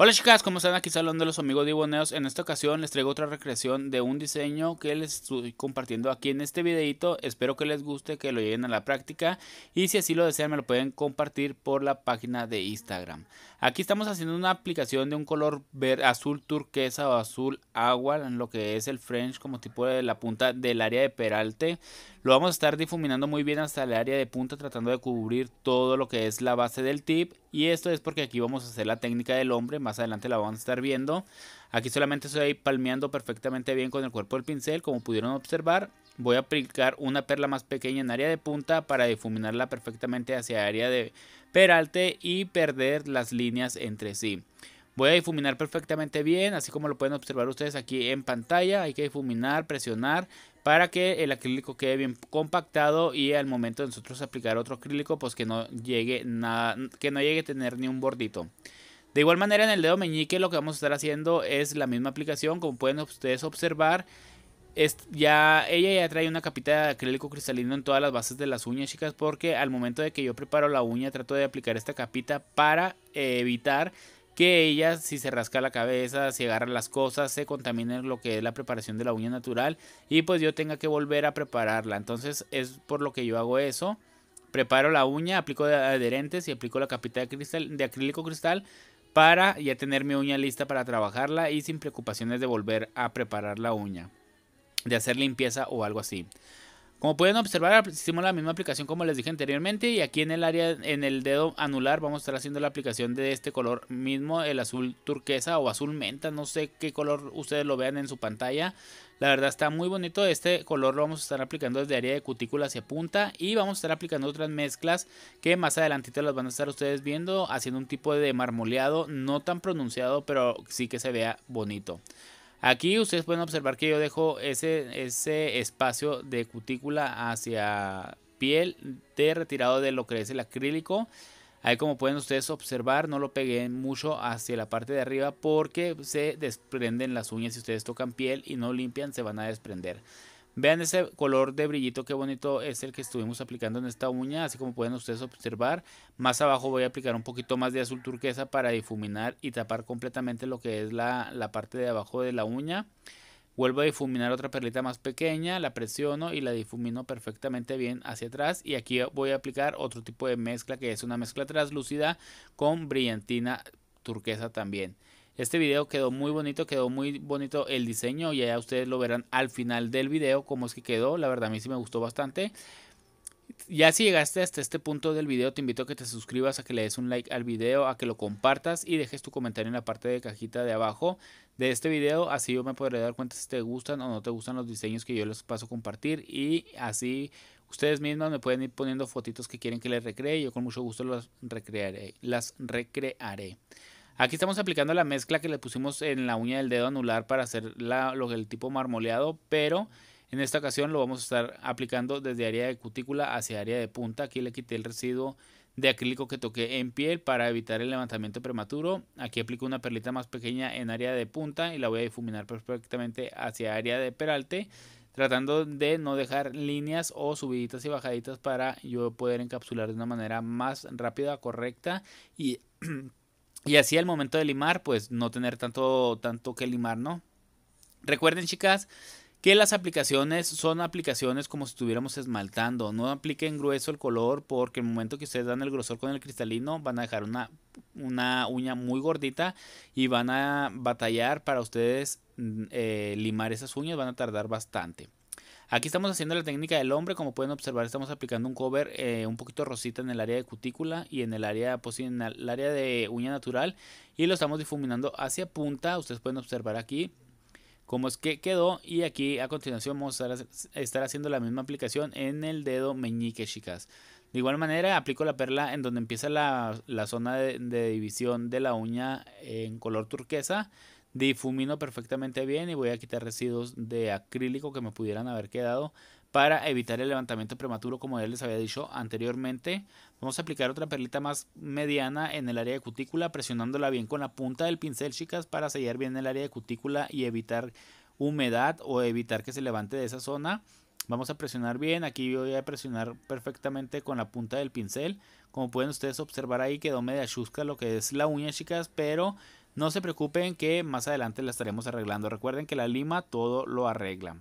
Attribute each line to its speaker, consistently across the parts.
Speaker 1: Hola chicas, ¿cómo están? Aquí Salón de los amigos Diboneos. En esta ocasión les traigo otra recreación de un diseño que les estoy compartiendo aquí en este videito. Espero que les guste, que lo lleguen a la práctica y si así lo desean me lo pueden compartir por la página de Instagram. Aquí estamos haciendo una aplicación de un color azul turquesa o azul agua en lo que es el French como tipo de la punta del área de peralte. Lo vamos a estar difuminando muy bien hasta el área de punta tratando de cubrir todo lo que es la base del tip y esto es porque aquí vamos a hacer la técnica del hombre, más adelante la van a estar viendo. Aquí solamente estoy palmeando perfectamente bien con el cuerpo del pincel, como pudieron observar. Voy a aplicar una perla más pequeña en área de punta para difuminarla perfectamente hacia área de peralte y perder las líneas entre sí. Voy a difuminar perfectamente bien, así como lo pueden observar ustedes aquí en pantalla. Hay que difuminar, presionar, para que el acrílico quede bien compactado y al momento de nosotros aplicar otro acrílico pues que no llegue nada, que no llegue a tener ni un bordito. De igual manera en el dedo meñique lo que vamos a estar haciendo es la misma aplicación como pueden ustedes observar. ya, ella ya trae una capita de acrílico cristalino en todas las bases de las uñas chicas porque al momento de que yo preparo la uña trato de aplicar esta capita para evitar que ella, si se rasca la cabeza, si agarra las cosas, se contamina lo que es la preparación de la uña natural y pues yo tenga que volver a prepararla. Entonces es por lo que yo hago eso. Preparo la uña, aplico adherentes y aplico la capita de, cristal, de acrílico cristal para ya tener mi uña lista para trabajarla y sin preocupaciones de volver a preparar la uña, de hacer limpieza o algo así. Como pueden observar, hicimos la misma aplicación como les dije anteriormente y aquí en el área, en el dedo anular, vamos a estar haciendo la aplicación de este color mismo, el azul turquesa o azul menta, no sé qué color ustedes lo vean en su pantalla. La verdad está muy bonito, este color lo vamos a estar aplicando desde área de cutícula hacia punta y vamos a estar aplicando otras mezclas que más adelantito las van a estar ustedes viendo, haciendo un tipo de marmoleado no tan pronunciado, pero sí que se vea bonito. Aquí ustedes pueden observar que yo dejo ese, espacio de cutícula hacia piel de retirado de lo que es el acrílico. Ahí como pueden ustedes observar, no lo pegué mucho hacia la parte de arriba porque se desprenden las uñas. Si ustedes tocan piel y no limpian, se van a desprender. Vean ese color de brillito, qué bonito es el que estuvimos aplicando en esta uña, así como pueden ustedes observar. Más abajo voy a aplicar un poquito más de azul turquesa para difuminar y tapar completamente lo que es la, la parte de abajo de la uña. Vuelvo a difuminar otra perlita más pequeña, la presiono y la difumino perfectamente bien hacia atrás. Y aquí voy a aplicar otro tipo de mezcla que es una mezcla translúcida con brillantina turquesa también. Este video quedó muy bonito, quedó muy bonito el diseño. Y ya ustedes lo verán al final del video cómo es que quedó. La verdad a mí sí me gustó bastante. Ya si llegaste hasta este punto del video, te invito a que te suscribas, a que le des un like al video, a que lo compartas y dejes tu comentario en la parte de cajita de abajo de este video. Así yo me podré dar cuenta si te gustan o no te gustan los diseños que yo les paso a compartir. Y así ustedes mismos me pueden ir poniendo fotitos que quieren que les recree. Yo con mucho gusto recrearé. Las recrearé. Aquí estamos aplicando la mezcla que le pusimos en la uña del dedo anular para hacer lo, el tipo marmoleado, pero en esta ocasión lo vamos a estar aplicando desde área de cutícula hacia área de punta. Aquí le quité el residuo de acrílico que toqué en piel para evitar el levantamiento prematuro. Aquí aplico una perlita más pequeña en área de punta y la voy a difuminar perfectamente hacia área de peralte, tratando de no dejar líneas o subiditas y bajaditas para yo poder encapsular de una manera más rápida, correcta y Y así al momento de limar, pues no tener tanto, tanto que limar, ¿no? Recuerden, chicas, que las aplicaciones son aplicaciones como si estuviéramos esmaltando. No apliquen grueso el color porque el momento que ustedes dan el grosor con el cristalino van a dejar una, uña muy gordita y van a batallar para ustedes mm, eh, limar esas uñas, van a tardar bastante. Aquí estamos haciendo la técnica del hombre, como pueden observar estamos aplicando un cover eh, un poquito rosita en el área de cutícula y en el área, pues área de uña natural y lo estamos difuminando hacia punta, ustedes pueden observar aquí cómo es que quedó y aquí a continuación vamos a estar haciendo la misma aplicación en el dedo meñique chicas. De igual manera aplico la perla en donde empieza la, zona de división de la uña en color turquesa difumino perfectamente bien y voy a quitar residuos de acrílico que me pudieran haber quedado para evitar el levantamiento prematuro como ya les había dicho anteriormente. Vamos a aplicar otra perlita más mediana en el área de cutícula presionándola bien con la punta del pincel chicas para sellar bien el área de cutícula y evitar humedad o evitar que se levante de esa zona. Vamos a presionar bien, aquí voy a presionar perfectamente con la punta del pincel. Como pueden ustedes observar ahí quedó media chusca lo que es la uña chicas, pero no se preocupen que más adelante la estaremos arreglando. Recuerden que la lima todo lo arregla.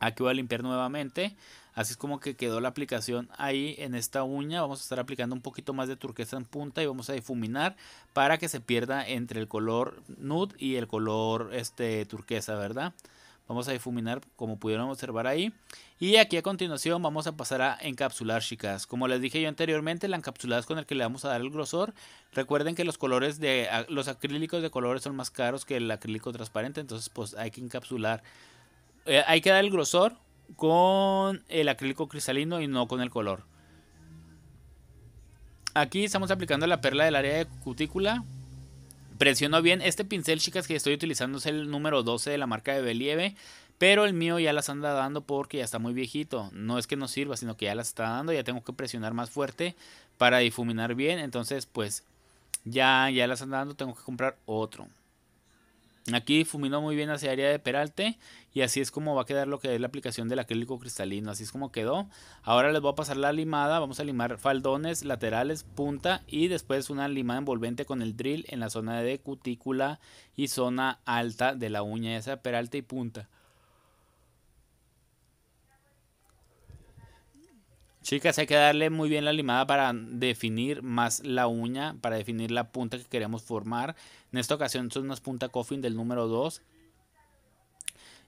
Speaker 1: Aquí voy a limpiar nuevamente. Así es como que quedó la aplicación ahí en esta uña. Vamos a estar aplicando un poquito más de turquesa en punta y vamos a difuminar para que se pierda entre el color nude y el color este, turquesa, ¿verdad? Vamos a difuminar como pudieron observar ahí. Y aquí a continuación vamos a pasar a encapsular chicas. Como les dije yo anteriormente, la encapsulada es con el que le vamos a dar el grosor. Recuerden que los colores de los acrílicos de colores son más caros que el acrílico transparente. Entonces pues hay que encapsular. Eh, hay que dar el grosor con el acrílico cristalino y no con el color. Aquí estamos aplicando la perla del área de cutícula presionó bien. Este pincel, chicas, que estoy utilizando es el número 12 de la marca de Believe. Pero el mío ya las anda dando porque ya está muy viejito. No es que no sirva, sino que ya las está dando. Ya tengo que presionar más fuerte para difuminar bien. Entonces, pues ya, ya las anda dando. Tengo que comprar otro. Aquí fuminó muy bien hacia área de peralte y así es como va a quedar lo que es la aplicación del acrílico cristalino, así es como quedó. Ahora les voy a pasar la limada, vamos a limar faldones, laterales, punta y después una limada envolvente con el drill en la zona de cutícula y zona alta de la uña, esa peralte y punta. Chicas, hay que darle muy bien la limada para definir más la uña, para definir la punta que queremos formar. En esta ocasión son unas punta coffin del número 2.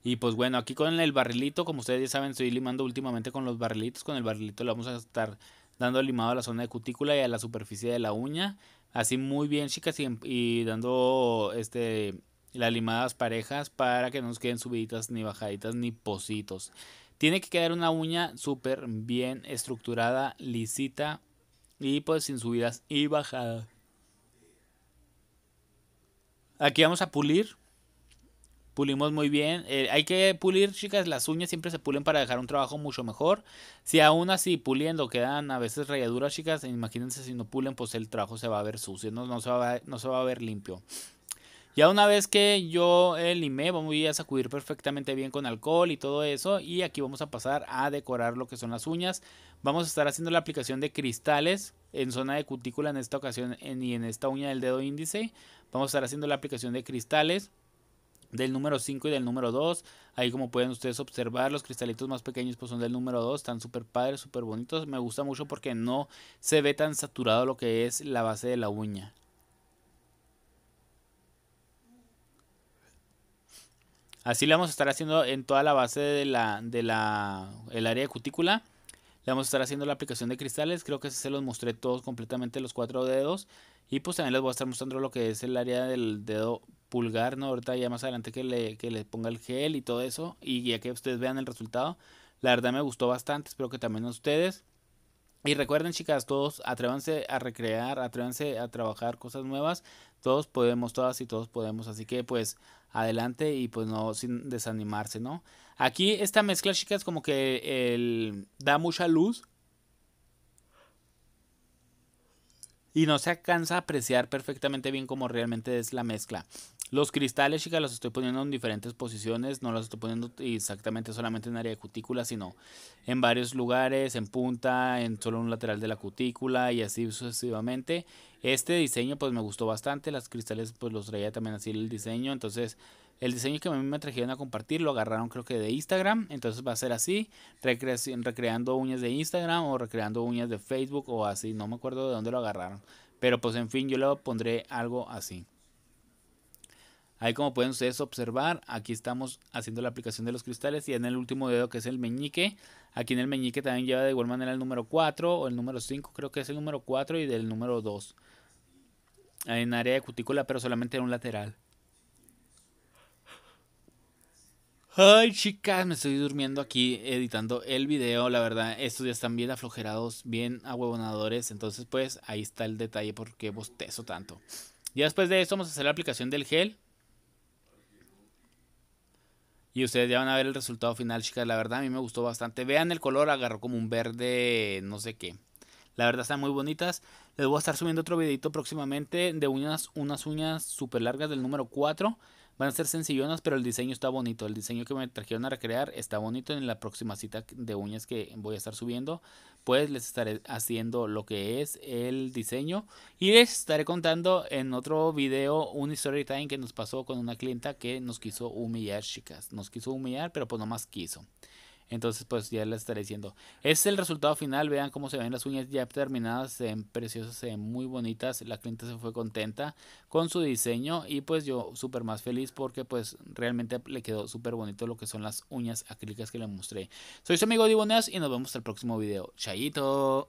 Speaker 1: Y pues bueno, aquí con el barrilito, como ustedes ya saben, estoy limando últimamente con los barrilitos. Con el barrilito le vamos a estar dando limado a la zona de cutícula y a la superficie de la uña. Así muy bien, chicas, y, y dando este las limadas parejas para que no nos queden subiditas ni bajaditas ni positos. Tiene que quedar una uña súper bien estructurada, lisita y pues sin subidas y bajadas. Aquí vamos a pulir. Pulimos muy bien. Eh, hay que pulir, chicas. Las uñas siempre se pulen para dejar un trabajo mucho mejor. Si aún así puliendo quedan a veces rayaduras, chicas, imagínense si no pulen, pues el trabajo se va a ver sucio. No, se, va no se va a ver limpio. Ya una vez que yo limé, vamos a sacudir perfectamente bien con alcohol y todo eso. Y aquí vamos a pasar a decorar lo que son las uñas. Vamos a estar haciendo la aplicación de cristales en zona de cutícula en esta ocasión y en esta uña del dedo índice. Vamos a estar haciendo la aplicación de cristales del número 5 y del número 2. Ahí como pueden ustedes observar, los cristalitos más pequeños pues son del número 2, están súper padres, súper bonitos. Me gusta mucho porque no se ve tan saturado lo que es la base de la uña. Así le vamos a estar haciendo en toda la base de la, el área de cutícula. Le vamos a estar haciendo la aplicación de cristales. Creo que se los mostré todos completamente los cuatro dedos. Y pues también les voy a estar mostrando lo que es el área del dedo pulgar, ¿no? Ahorita ya más adelante que le, que le ponga el gel y todo eso. Y ya que ustedes vean el resultado. La verdad me gustó bastante. Espero que también a ustedes. Y recuerden, chicas, todos atrévanse a recrear, atrévanse a trabajar cosas nuevas. Todos podemos, todas y todos podemos. Así que, pues, adelante y pues no sin desanimarse, ¿no? Aquí esta mezcla, chicas, como que el, da mucha luz y no se alcanza a apreciar perfectamente bien como realmente es la mezcla. Los cristales, chicas, los estoy poniendo en diferentes posiciones, no los estoy poniendo exactamente solamente en área de cutícula, sino en varios lugares, en punta, en solo un lateral de la cutícula y así sucesivamente. Este diseño pues me gustó bastante, las cristales pues los traía también así el diseño, entonces el diseño que a mí me trajeron a compartir lo agarraron creo que de Instagram. Entonces va a ser así, recreando uñas de Instagram o recreando uñas de Facebook o así. No me acuerdo de dónde lo agarraron. Pero pues en fin, yo le pondré algo así. Ahí como pueden ustedes observar, aquí estamos haciendo la aplicación de los cristales y en el último dedo que es el meñique. Aquí en el meñique también lleva de igual manera el número 4 o el número 5, creo que es el número 4 y del número 2. En área de cutícula pero solamente en un lateral. Ay, chicas, me estoy durmiendo aquí editando el video. La verdad, estos ya están bien aflojerados, bien ahuevonadores. Entonces, pues ahí está el detalle por qué bostezo tanto. Y después de eso vamos a hacer la aplicación del gel. Y ustedes ya van a ver el resultado final, chicas. La verdad, a mí me gustó bastante. Vean el color, agarró como un verde, no sé qué. La verdad, están muy bonitas. Les voy a estar subiendo otro videito próximamente de unas, unas uñas super largas del número 4. Van a ser sencillonas, pero el diseño está bonito. El diseño que me trajeron a recrear está bonito. En la próxima cita de uñas que voy a estar subiendo, pues les estaré haciendo lo que es el diseño. Y les estaré contando en otro video un story time que nos pasó con una clienta que nos quiso humillar, chicas. Nos quiso humillar, pero pues nomás quiso. Entonces, pues ya les estaré diciendo. es el resultado final. Vean cómo se ven las uñas ya terminadas. Se ven preciosas, se ven muy bonitas. La cliente se fue contenta con su diseño. Y pues yo súper más feliz porque pues realmente le quedó súper bonito lo que son las uñas acrílicas que le mostré. Soy su amigo Diboneas y nos vemos al el próximo video. Chayito.